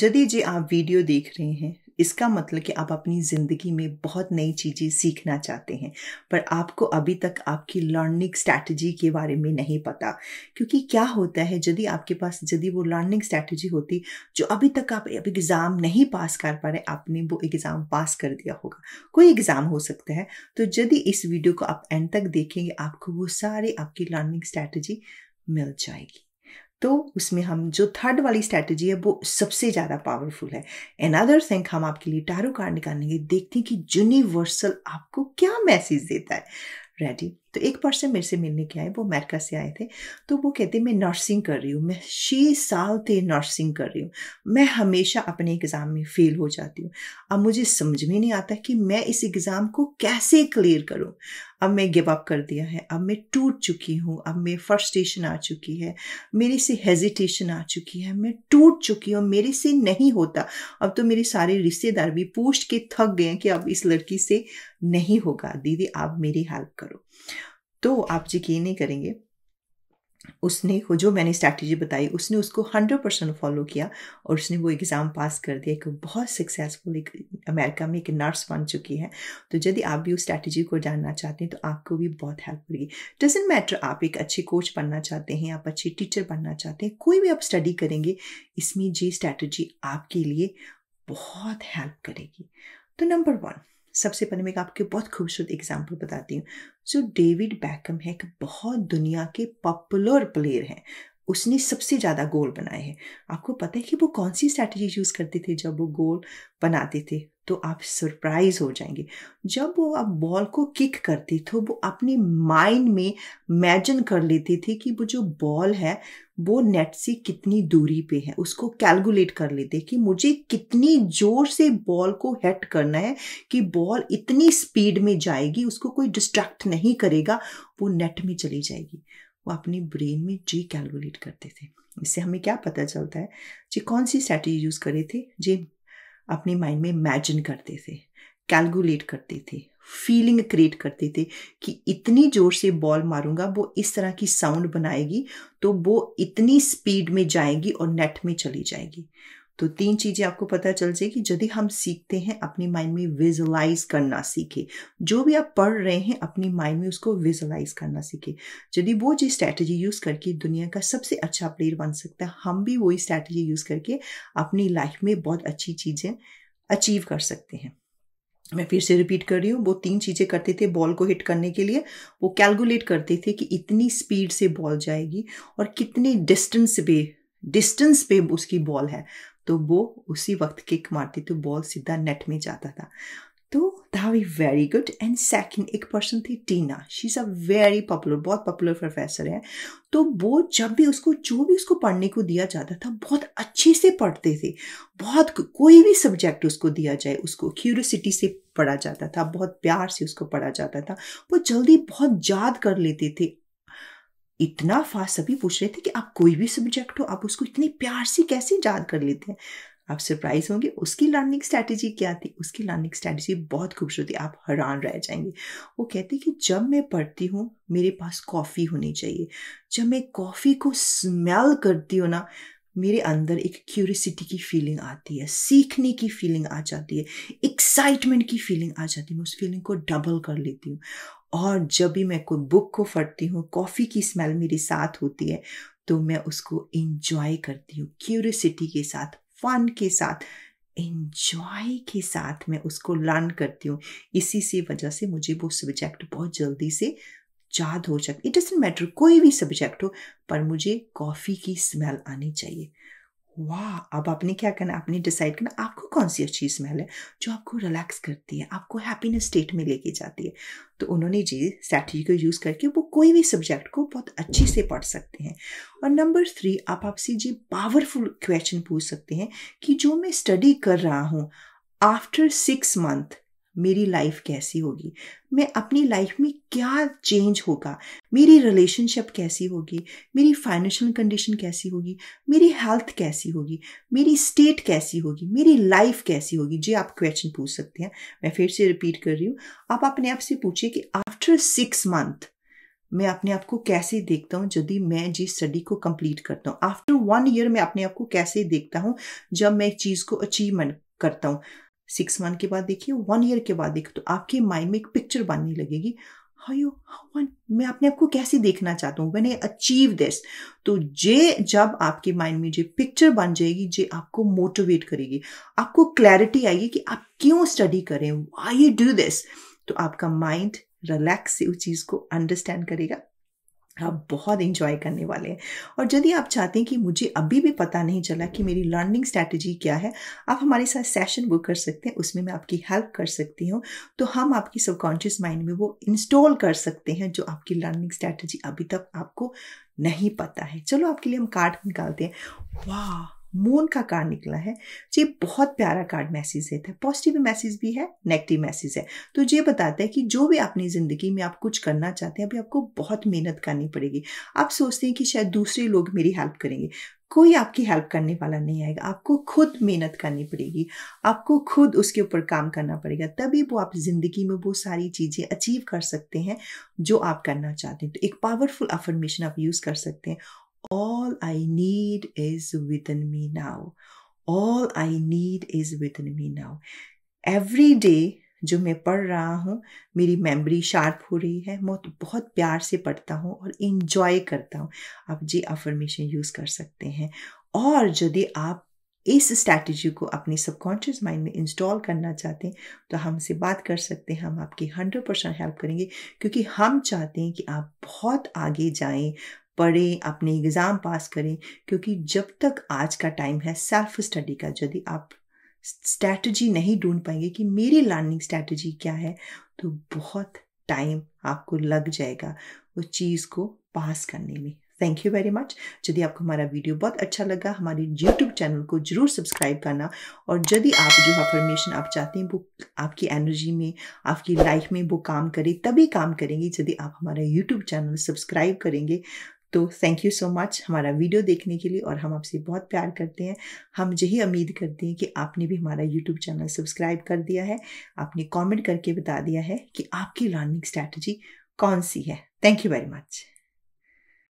यदि जी आप वीडियो देख रहे हैं इसका मतलब कि आप अपनी ज़िंदगी में बहुत नई चीज़ें सीखना चाहते हैं पर आपको अभी तक आपकी लर्निंग स्ट्रैटेजी के बारे में नहीं पता क्योंकि क्या होता है यदि आपके पास यदि वो लर्निंग स्ट्रैटेजी होती जो अभी तक आप एग्ज़ाम नहीं पास कर पा रहे आपने वो एग्ज़ाम पास कर दिया होगा कोई एग्ज़ाम हो सकता है तो यदि इस वीडियो को आप एंड तक देखेंगे आपको वो सारे आपकी लर्निंग स्ट्रैटेजी मिल जाएगी तो उसमें हम जो थर्ड वाली स्ट्रैटेजी है वो सबसे ज़्यादा पावरफुल है एन अदर थिंग हम आपके लिए टारो कार्ड निकालेंगे देखते हैं कि यूनिवर्सल आपको क्या मैसेज देता है रेडी तो एक पर्सन मेरे से मिलने के आए वो अमेरिका से आए थे तो वो कहते मैं नर्सिंग कर रही हूँ मैं छः साल से नर्सिंग कर रही हूँ मैं हमेशा अपने एग्ज़ाम में फ़ेल हो जाती हूँ अब मुझे समझ में नहीं आता कि मैं इस एग्ज़ाम को कैसे क्लियर करूँ अब मैं गिव अप कर दिया है अब मैं टूट चुकी हूँ अब मैं फर्स्टेशन आ चुकी है मेरे से हेजिटेशन आ चुकी है मैं टूट चुकी हूँ मेरे से नहीं होता अब तो मेरे सारे रिश्तेदार भी पूछ के थक गए हैं कि अब इस लड़की से नहीं होगा दीदी आप मेरी हेल्प करो तो आप यकीन नहीं करेंगे उसने को जो मैंने स्ट्रैटेजी बताई उसने उसको हंड्रेड परसेंट फॉलो किया और उसने वो एग्ज़ाम पास कर दिया एक बहुत सक्सेसफुल एक अमेरिका में एक नर्स बन चुकी है तो यदि आप भी उस स्ट्रैटेजी को जानना चाहते हैं तो आपको भी बहुत हेल्प करेगी डजेंट मैटर आप एक अच्छे कोच बनना चाहते हैं आप अच्छे टीचर बनना चाहते हैं कोई भी आप स्टडी करेंगे इसमें ये स्ट्रैटेजी आपके लिए बहुत हेल्प करेगी तो नंबर वन सबसे पहले मैं आपको बहुत खूबसूरत एग्जाम्पल बताती हूँ जो डेविड बैकम है एक बहुत दुनिया के पॉपुलर प्लेयर हैं उसने सबसे ज़्यादा गोल बनाए हैं आपको पता है कि वो कौन सी स्ट्रैटेजी यूज़ करते थे जब वो गोल बनाते थे तो आप सरप्राइज हो जाएंगे जब वो आप बॉल को किक करती तो वो अपने माइंड में इमेजिन कर लेती थी कि वो जो बॉल है वो नेट से कितनी दूरी पे है उसको कैलकुलेट कर लेते कि मुझे कितनी जोर से बॉल को हेट करना है कि बॉल इतनी स्पीड में जाएगी उसको कोई डिस्ट्रैक्ट नहीं करेगा वो नेट में चली जाएगी वो अपने ब्रेन में जी कैलकुलेट करते थे इससे हमें क्या पता चलता है जी कौन सी स्ट्रैटेजी यूज़ करे थे जी अपने माइंड में इमेजिन करते थे कैलकुलेट करते थे फीलिंग क्रिएट करते थे कि इतनी जोर से बॉल मारूंगा वो इस तरह की साउंड बनाएगी तो वो इतनी स्पीड में जाएगी और नेट में चली जाएगी तो तीन चीज़ें आपको पता चल जाएगी यदि हम सीखते हैं अपने माइंड में विजुलाइज करना सीखे जो भी आप पढ़ रहे हैं अपने माइंड में उसको विजुलाइज करना सीखे यदि वो जो स्ट्रैटेजी यूज़ करके दुनिया का सबसे अच्छा प्लेयर बन सकता है हम भी वही स्ट्रैटेजी यूज़ करके अपनी लाइफ में बहुत अच्छी चीज़ें अचीव कर सकते हैं मैं फिर से रिपीट कर रही हूँ वो तीन चीज़ें करते थे बॉल को हिट करने के लिए वो कैलकुलेट करते थे कि इतनी स्पीड से बॉल जाएगी और कितने डिस्टेंस पे डिस्टेंस पे उसकी बॉल है तो वो उसी वक्त किक मारती तो बॉल सीधा नेट में जाता था तो Dhavi very good and second एक पर्सन थी Tina she is a very popular बहुत पॉपुलर प्रोफेसर है तो वो जब भी उसको जो भी उसको पढ़ने को दिया जाता था बहुत अच्छे से पढ़ते थे बहुत कोई भी सब्जेक्ट उसको दिया जाए उसको क्यूरियसिटी से पढ़ा जाता था बहुत प्यार से उसको पढ़ा जाता था वो जल्दी बहुत याद कर लेते थे इतना फास्ट सभी पूछ रहे थे कि आप कोई भी सब्जेक्ट हो आप उसको इतने प्यार से कैसे याद कर लेते हैं आप सरप्राइज होंगे उसकी लर्निंग स्ट्रैटेजी क्या थी उसकी लर्निंग स्ट्रैटेजी बहुत खूबसूरत थी आप हैरान रह जाएंगे वो कहते कि जब मैं पढ़ती हूँ मेरे पास कॉफ़ी होनी चाहिए जब मैं कॉफ़ी को स्मेल करती हूँ ना मेरे अंदर एक क्यूरसिटी की फीलिंग आती है सीखने की फीलिंग आ जाती है एक्साइटमेंट की फीलिंग आ जाती है मैं उस फीलिंग को डबल कर लेती हूँ और जब भी मैं कोई बुक को फटती हूँ कॉफ़ी की स्मेल मेरे साथ होती है तो मैं उसको इंजॉय करती हूँ क्यूरियसिटी के साथ फन के साथ इंजॉय के साथ मैं उसको लर्न करती हूँ इसी से वजह से मुझे वो सब्जेक्ट बहुत जल्दी से याद हो सकती इट डजेंट मैटर कोई भी सब्जेक्ट हो पर मुझे कॉफ़ी की स्मेल आनी चाहिए वाह अब आपने क्या करना आपने डिसाइड करना आपको कौन सी अच्छी स्मेल है जो आपको रिलैक्स करती है आपको हैप्पीनेस स्टेट में लेके जाती है तो उन्होंने जी स्ट्रैटेजी को यूज़ करके वो कोई भी सब्जेक्ट को बहुत अच्छे से पढ़ सकते हैं और नंबर थ्री आप आपसे जी पावरफुल क्वेश्चन पूछ सकते हैं कि जो मैं स्टडी कर रहा हूँ आफ्टर सिक्स मंथ मेरी लाइफ कैसी होगी मैं अपनी लाइफ में क्या चेंज होगा मेरी रिलेशनशिप कैसी होगी मेरी फाइनेंशियल कंडीशन कैसी होगी मेरी हेल्थ कैसी होगी मेरी स्टेट कैसी होगी मेरी लाइफ कैसी होगी जी आप क्वेश्चन पूछ सकते हैं मैं फिर से रिपीट कर रही हूँ आप अपने आप से पूछिए कि आफ्टर सिक्स मंथ मैं अपने आप को कैसे देखता हूँ यदि मैं जिस स्टडी को कंप्लीट करता हूँ आफ्टर वन ईयर मैं अपने आप को कैसे देखता हूँ जब मैं एक चीज़ को अचीवमेंट करता हूँ सिक्स मंथ के बाद देखिए वन ईयर के बाद देखिए तो आपके माइंड में एक पिक्चर बनने लगेगी हाउ यू हाउ वन मैं अपने आप को कैसे देखना चाहता हूँ मैंने आई अचीव दिस तो जे जब आपके माइंड में जो पिक्चर बन जाएगी जे आपको मोटिवेट करेगी आपको क्लैरिटी आएगी कि आप क्यों स्टडी करें वाई यू डू दिस तो आपका माइंड रिलैक्स से उस चीज़ को अंडरस्टैंड करेगा आप बहुत इंजॉय करने वाले हैं और यदि आप चाहते हैं कि मुझे अभी भी पता नहीं चला कि मेरी लर्निंग स्ट्रैटेजी क्या है आप हमारे साथ सेशन बुक कर सकते हैं उसमें मैं आपकी हेल्प कर सकती हूँ तो हम आपकी सबकॉन्शियस माइंड में वो इंस्टॉल कर सकते हैं जो आपकी लर्निंग स्ट्रैटेजी अभी तक आपको नहीं पता है चलो आपके लिए हम कार्ड निकालते हैं वाह मून का कार्ड निकला है तो ये बहुत प्यारा कार्ड मैसेज देता है पॉजिटिव मैसेज भी है नेगेटिव मैसेज है तो ये बताता है कि जो भी अपनी ज़िंदगी में आप कुछ करना चाहते हैं अभी आपको बहुत मेहनत करनी पड़ेगी आप सोचते हैं कि शायद दूसरे लोग मेरी हेल्प करेंगे कोई आपकी हेल्प करने वाला नहीं आएगा आपको खुद मेहनत करनी पड़ेगी आपको खुद उसके ऊपर काम करना पड़ेगा तभी वो आप ज़िंदगी में वो सारी चीज़ें अचीव कर सकते हैं जो आप करना चाहते हैं तो एक पावरफुल अफर्मेशन आप यूज़ कर सकते हैं All I need is within me now. All I need is within me now. Every day जो मैं पढ़ रहा हूँ मेरी मेमोरी शार्प हो रही है मैं तो बहुत प्यार से पढ़ता हूँ और इन्जॉय करता हूँ आप जी अफर्मेशन यूज़ कर सकते हैं और यदि आप इस स्ट्रैटेजी को अपने सबकॉन्शियस माइंड में इंस्टॉल करना चाहते हैं तो हमसे बात कर सकते हैं हम आपकी हंड्रेड परसेंट हेल्प करेंगे क्योंकि हम चाहते हैं कि आप बहुत आगे जाएं पढ़ें अपने एग्ज़ाम पास करें क्योंकि जब तक आज का टाइम है सेल्फ स्टडी का यदि आप स्ट्रैटेजी नहीं ढूंढ पाएंगे कि मेरी लर्निंग स्ट्रैटेजी क्या है तो बहुत टाइम आपको लग जाएगा उस चीज़ को पास करने में थैंक यू वेरी मच यदि आपको हमारा वीडियो बहुत अच्छा लगा हमारे यूट्यूब चैनल को जरूर सब्सक्राइब करना और यदि आप जो अफर्मेशन आप चाहते हैं वो आपकी एनर्जी में आपकी लाइफ में वो काम करे तभी काम करेंगे यदि आप हमारा यूट्यूब चैनल सब्सक्राइब करेंगे तो थैंक यू सो मच हमारा वीडियो देखने के लिए और हम आपसे बहुत प्यार करते हैं हम यही उम्मीद करते हैं कि आपने भी हमारा यूट्यूब चैनल सब्सक्राइब कर दिया है आपने कमेंट करके बता दिया है कि आपकी लर्निंग स्ट्रैटेजी कौन सी है थैंक यू वेरी मच